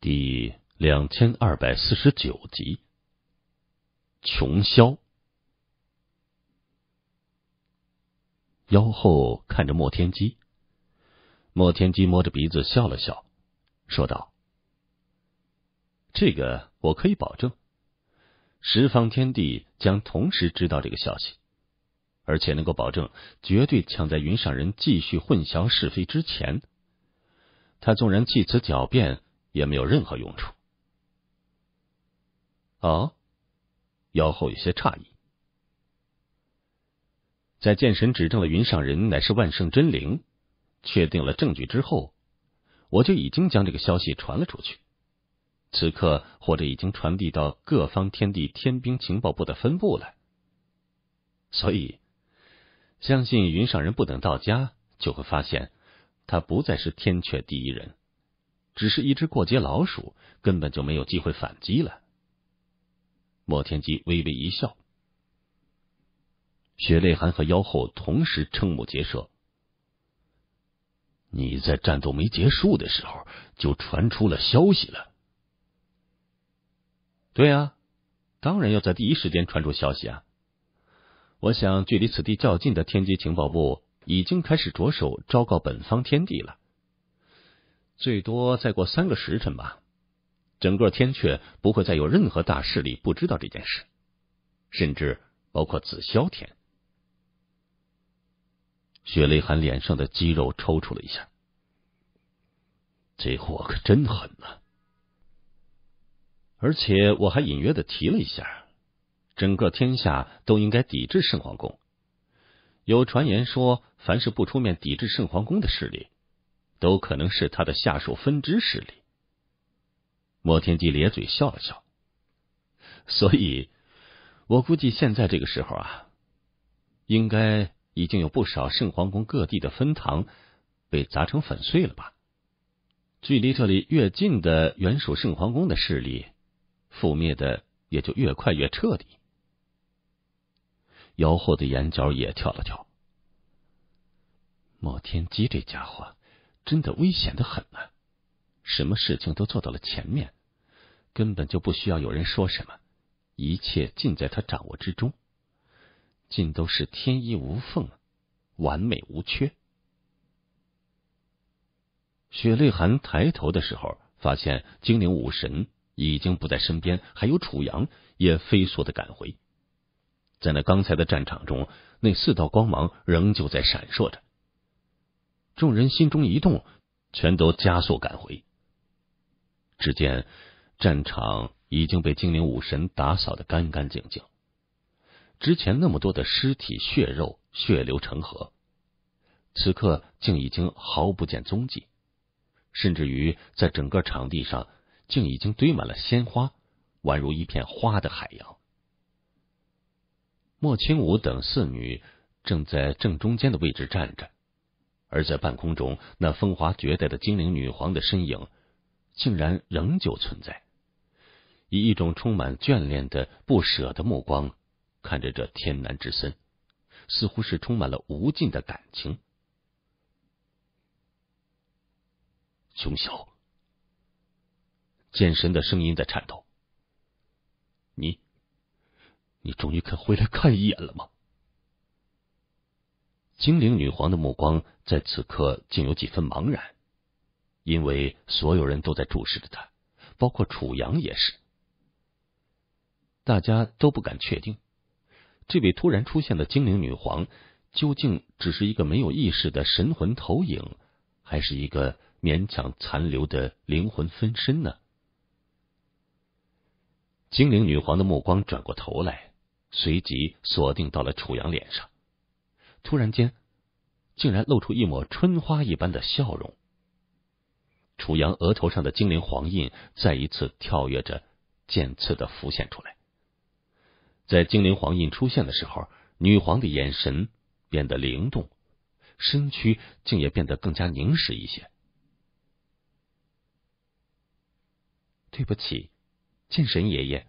第两千二百四十九集，穷霄。妖后看着莫天机，莫天机摸着鼻子笑了笑，说道：“这个我可以保证，十方天地将同时知道这个消息，而且能够保证绝对抢在云上人继续混淆是非之前。他纵然借此狡辩。”也没有任何用处。哦，妖后有些诧异。在剑神指证了云上人乃是万圣真灵，确定了证据之后，我就已经将这个消息传了出去。此刻或者已经传递到各方天地天兵情报部的分部了。所以，相信云上人不等到家，就会发现他不再是天阙第一人。只是一只过街老鼠，根本就没有机会反击了。莫天机微微一笑，血泪寒和妖后同时瞠目结舌。你在战斗没结束的时候就传出了消息了？对啊，当然要在第一时间传出消息啊！我想，距离此地较近的天机情报部已经开始着手昭告本方天地了。最多再过三个时辰吧，整个天阙不会再有任何大势力不知道这件事，甚至包括紫霄天。雪雷寒脸上的肌肉抽搐了一下，这货可真狠啊！而且我还隐约的提了一下，整个天下都应该抵制圣皇宫。有传言说，凡是不出面抵制圣皇宫的势力。都可能是他的下属分支势力。莫天机咧嘴笑了笑，所以我估计现在这个时候啊，应该已经有不少圣皇宫各地的分堂被砸成粉碎了吧？距离这里越近的原属圣皇宫的势力，覆灭的也就越快越彻底。姚后的眼角也跳了跳。莫天机这家伙。真的危险的很了，什么事情都做到了前面，根本就不需要有人说什么，一切尽在他掌握之中，尽都是天衣无缝，完美无缺。雪泪寒抬头的时候，发现精灵武神已经不在身边，还有楚阳也飞速的赶回，在那刚才的战场中，那四道光芒仍旧在闪烁着。众人心中一动，全都加速赶回。只见战场已经被精灵武神打扫的干干净净，之前那么多的尸体、血肉、血流成河，此刻竟已经毫不见踪迹，甚至于在整个场地上，竟已经堆满了鲜花，宛如一片花的海洋。莫青武等四女正在正中间的位置站着。而在半空中，那风华绝代的精灵女皇的身影，竟然仍旧存在，以一种充满眷恋的、不舍的目光看着这天南之森，似乎是充满了无尽的感情。琼霄，剑神的声音在颤抖：“你，你终于肯回来看一眼了吗？”精灵女皇的目光在此刻竟有几分茫然，因为所有人都在注视着她，包括楚阳也是。大家都不敢确定，这位突然出现的精灵女皇究竟只是一个没有意识的神魂投影，还是一个勉强残留的灵魂分身呢？精灵女皇的目光转过头来，随即锁定到了楚阳脸上。突然间，竟然露出一抹春花一般的笑容。楚阳额头上的精灵黄印再一次跳跃着，渐次的浮现出来。在精灵黄印出现的时候，女皇的眼神变得灵动，身躯竟也变得更加凝实一些。对不起，剑神爷爷。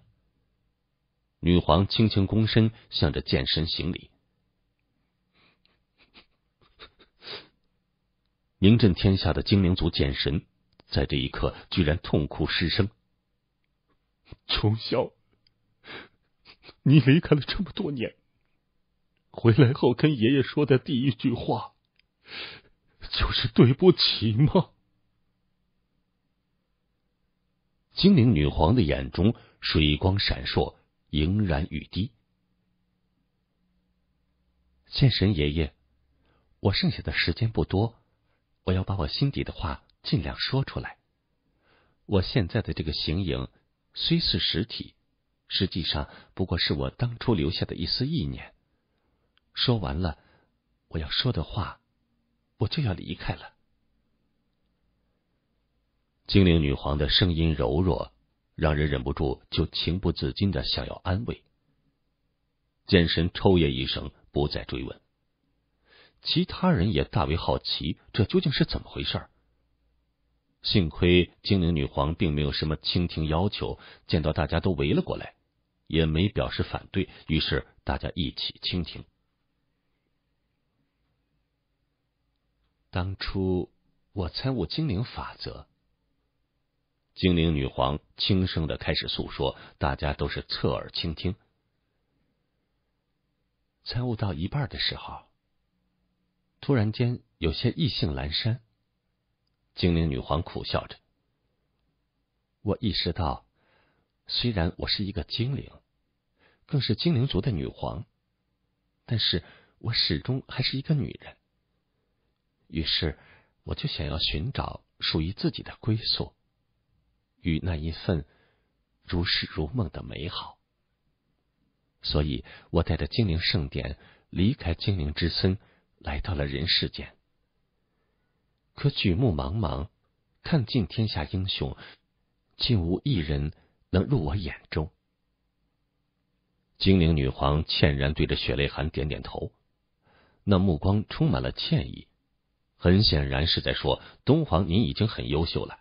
女皇轻轻躬身，向着剑神行礼。名震天下的精灵族剑神，在这一刻居然痛哭失声。从霄，你离开了这么多年，回来后跟爷爷说的第一句话，就是对不起吗？精灵女皇的眼中水光闪烁，盈然欲滴。剑神爷爷，我剩下的时间不多。我要把我心底的话尽量说出来。我现在的这个形影虽是实体，实际上不过是我当初留下的一丝意念。说完了，我要说的话，我就要离开了。精灵女皇的声音柔弱，让人忍不住就情不自禁的想要安慰。剑神抽噎一声，不再追问。其他人也大为好奇，这究竟是怎么回事？幸亏精灵女皇并没有什么倾听要求，见到大家都围了过来，也没表示反对，于是大家一起倾听。当初我参悟精灵法则，精灵女皇轻声的开始诉说，大家都是侧耳倾听。参悟到一半的时候。突然间，有些意兴阑珊。精灵女皇苦笑着：“我意识到，虽然我是一个精灵，更是精灵族的女皇，但是我始终还是一个女人。于是，我就想要寻找属于自己的归宿，与那一份如诗如梦的美好。所以，我带着精灵圣典离开精灵之森。”来到了人世间，可举目茫茫，看尽天下英雄，竟无一人能入我眼中。精灵女皇歉然对着雪泪寒点点头，那目光充满了歉意，很显然是在说：“东皇，您已经很优秀了，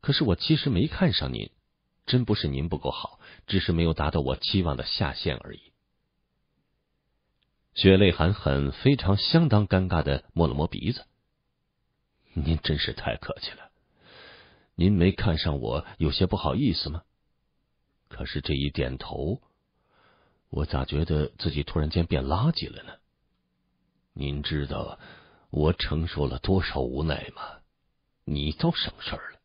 可是我其实没看上您，真不是您不够好，只是没有达到我期望的下限而已。”血泪含恨，非常相当尴尬的摸了摸鼻子。您真是太客气了，您没看上我，有些不好意思吗？可是这一点头，我咋觉得自己突然间变垃圾了呢？您知道我承受了多少无奈吗？你倒省事了。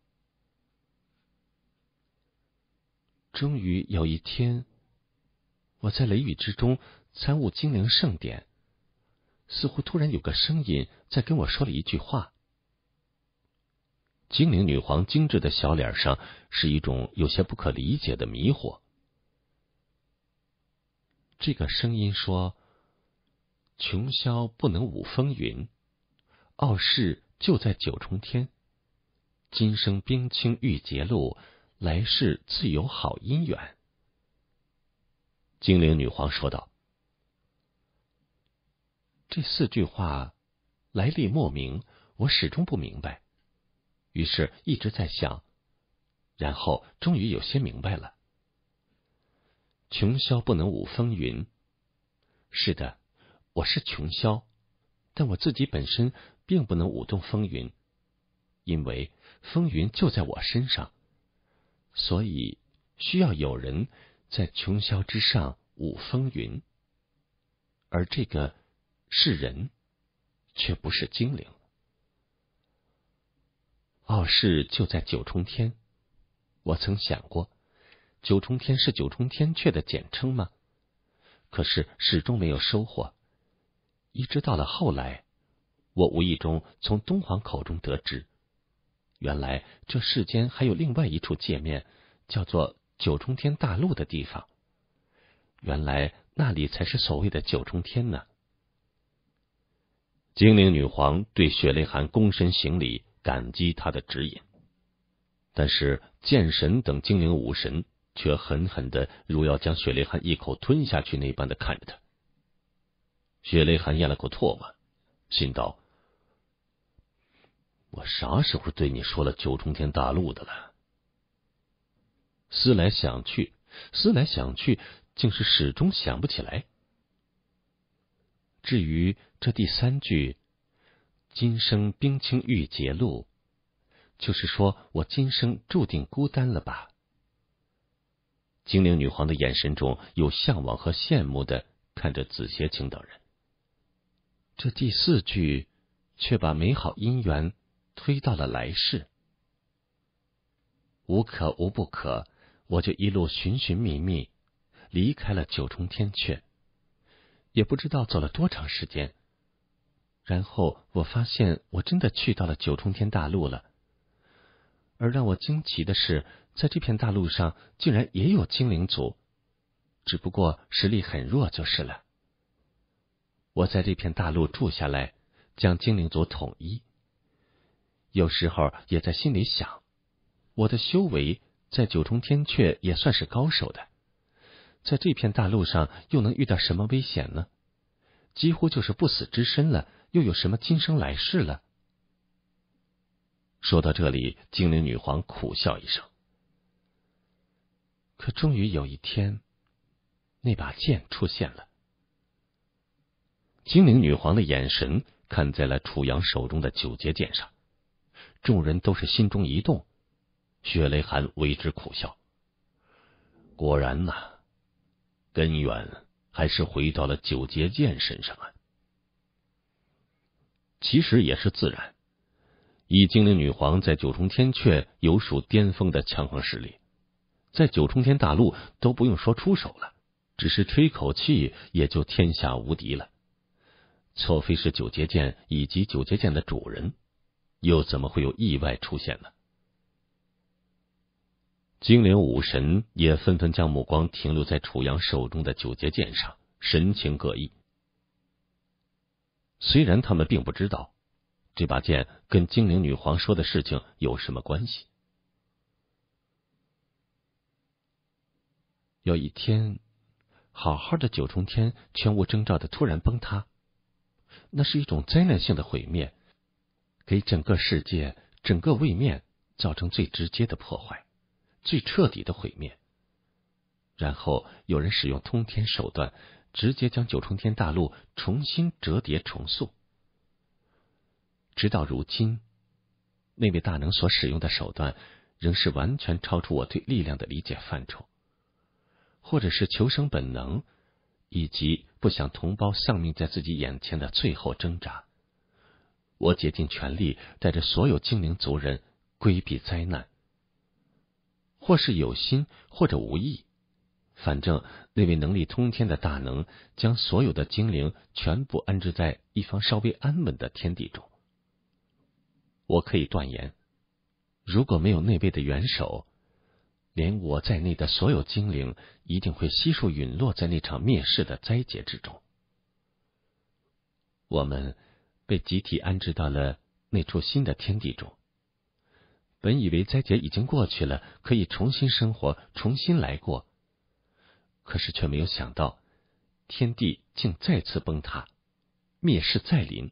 终于有一天，我在雷雨之中。参悟精灵圣典，似乎突然有个声音在跟我说了一句话。精灵女皇精致的小脸上是一种有些不可理解的迷惑。这个声音说：“穷霄不能舞风云，傲世就在九重天。今生冰清玉洁路，来世自有好姻缘。”精灵女皇说道。这四句话来历莫名，我始终不明白，于是一直在想，然后终于有些明白了。穷霄不能舞风云，是的，我是穷霄，但我自己本身并不能舞动风云，因为风云就在我身上，所以需要有人在穷霄之上舞风云，而这个。是人，却不是精灵。傲世就在九重天，我曾想过，九重天是九重天阙的简称吗？可是始终没有收获。一直到了后来，我无意中从东皇口中得知，原来这世间还有另外一处界面，叫做九重天大陆的地方。原来那里才是所谓的九重天呢。精灵女皇对雪雷寒躬身行礼，感激他的指引，但是剑神等精灵武神却狠狠的如要将雪雷寒一口吞下去那般的看着他。雪雷寒咽了口唾沫，心道：“我啥时候对你说了九重天大陆的了？”思来想去，思来想去，竟是始终想不起来。至于……这第三句“今生冰清玉洁路”，就是说我今生注定孤单了吧？精灵女皇的眼神中有向往和羡慕的看着紫邪青等人。这第四句却把美好姻缘推到了来世，无可无不可，我就一路寻寻觅觅，离开了九重天阙，也不知道走了多长时间。然后我发现我真的去到了九重天大陆了，而让我惊奇的是，在这片大陆上竟然也有精灵族，只不过实力很弱就是了。我在这片大陆住下来，将精灵族统一。有时候也在心里想，我的修为在九重天阙也算是高手的，在这片大陆上又能遇到什么危险呢？几乎就是不死之身了。又有什么今生来世了？说到这里，精灵女皇苦笑一声。可终于有一天，那把剑出现了。精灵女皇的眼神看在了楚阳手中的九节剑上，众人都是心中一动。血雷寒为之苦笑，果然呐，根源还是回到了九节剑身上啊。其实也是自然，以精灵女皇在九重天却有属巅峰的强横实力，在九重天大陆都不用说出手了，只是吹口气也就天下无敌了。错非是九节剑以及九节剑的主人，又怎么会有意外出现呢？精灵武神也纷纷将目光停留在楚阳手中的九节剑上，神情各异。虽然他们并不知道，这把剑跟精灵女皇说的事情有什么关系。有一天，好好的九重天全无征兆的突然崩塌，那是一种灾难性的毁灭，给整个世界、整个位面造成最直接的破坏、最彻底的毁灭。然后有人使用通天手段。直接将九重天大陆重新折叠重塑，直到如今，那位大能所使用的手段仍是完全超出我对力量的理解范畴，或者是求生本能，以及不想同胞丧命在自己眼前的最后挣扎。我竭尽全力带着所有精灵族人规避灾难，或是有心，或者无意。反正那位能力通天的大能将所有的精灵全部安置在一方稍微安稳的天地中。我可以断言，如果没有那位的援手，连我在内的所有精灵一定会悉数陨落在那场灭世的灾劫之中。我们被集体安置到了那处新的天地中，本以为灾劫已经过去了，可以重新生活，重新来过。可是却没有想到，天地竟再次崩塌，灭世再临。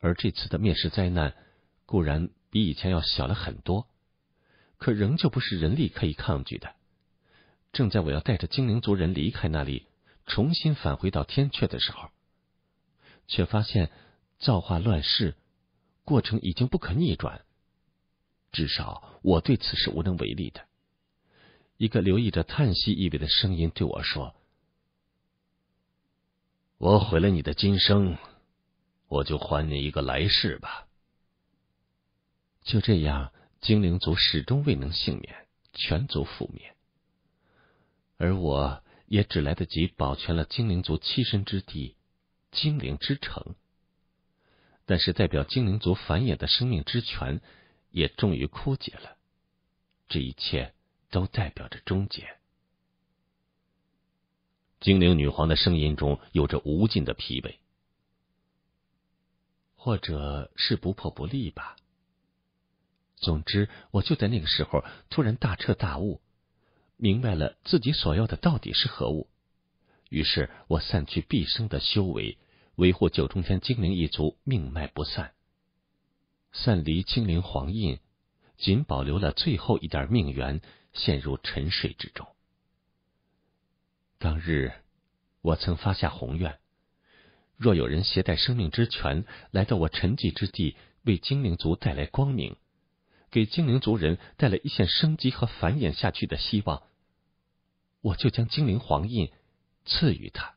而这次的灭世灾难固然比以前要小了很多，可仍旧不是人力可以抗拒的。正在我要带着精灵族人离开那里，重新返回到天阙的时候，却发现造化乱世过程已经不可逆转，至少我对此是无能为力的。一个留意着叹息意味的声音对我说：“我毁了你的今生，我就还你一个来世吧。”就这样，精灵族始终未能幸免，全族覆灭。而我也只来得及保全了精灵族栖身之地——精灵之城，但是代表精灵族繁衍的生命之泉也终于枯竭了。这一切。都代表着终结。精灵女皇的声音中有着无尽的疲惫，或者是不破不立吧。总之，我就在那个时候突然大彻大悟，明白了自己所要的到底是何物。于是，我散去毕生的修为，维护九重天精灵一族命脉不散，散离精灵皇印，仅保留了最后一点命缘。陷入沉睡之中。当日，我曾发下宏愿：若有人携带生命之泉来到我沉寂之地，为精灵族带来光明，给精灵族人带来一线生机和繁衍下去的希望，我就将精灵黄印赐予他。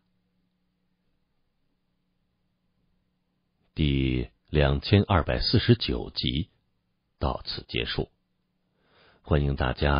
第两千二百四十九集到此结束，欢迎大家。